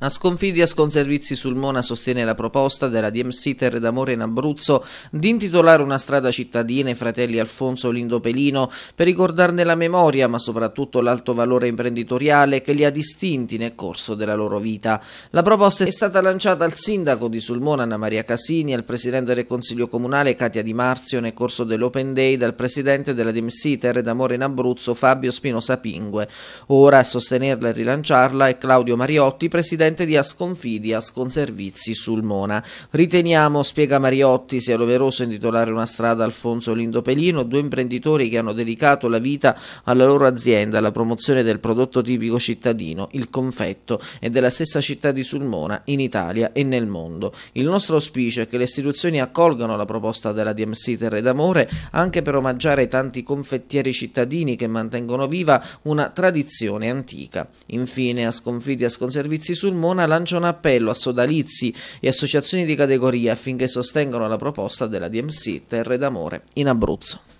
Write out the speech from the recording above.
A con servizi sul Mona sostiene la proposta della DMC Terre d'Amore in Abruzzo di intitolare una strada cittadina ai fratelli Alfonso Lindo Pelino per ricordarne la memoria ma soprattutto l'alto valore imprenditoriale che li ha distinti nel corso della loro vita. La proposta è stata lanciata al sindaco di Sulmona Anna Maria Casini, al presidente del Consiglio Comunale Katia Di Marzio nel corso dell'Open Day dal presidente della DMC Terre d'Amore in Abruzzo Fabio Spinosa Pingue. Ora a sostenerla e rilanciarla è Claudio Mariotti, presidente presidente di Asconfidi, Asconservizi Sulmona. Riteniamo, spiega Mariotti, sia doveroso intitolare una strada Alfonso Lindopelino, due imprenditori che hanno dedicato la vita alla loro azienda, alla promozione del prodotto tipico cittadino, il confetto, e della stessa città di Sulmona in Italia e nel mondo. Il nostro auspicio è che le istituzioni accolgano la proposta della DMC Terre d'Amore anche per omaggiare tanti confettieri cittadini che mantengono viva una tradizione antica. Infine, Asconfidi sconservizi Sulmona Cremona lancia un appello a sodalizi e associazioni di categoria affinché sostengano la proposta della DMC Terre d'Amore in Abruzzo.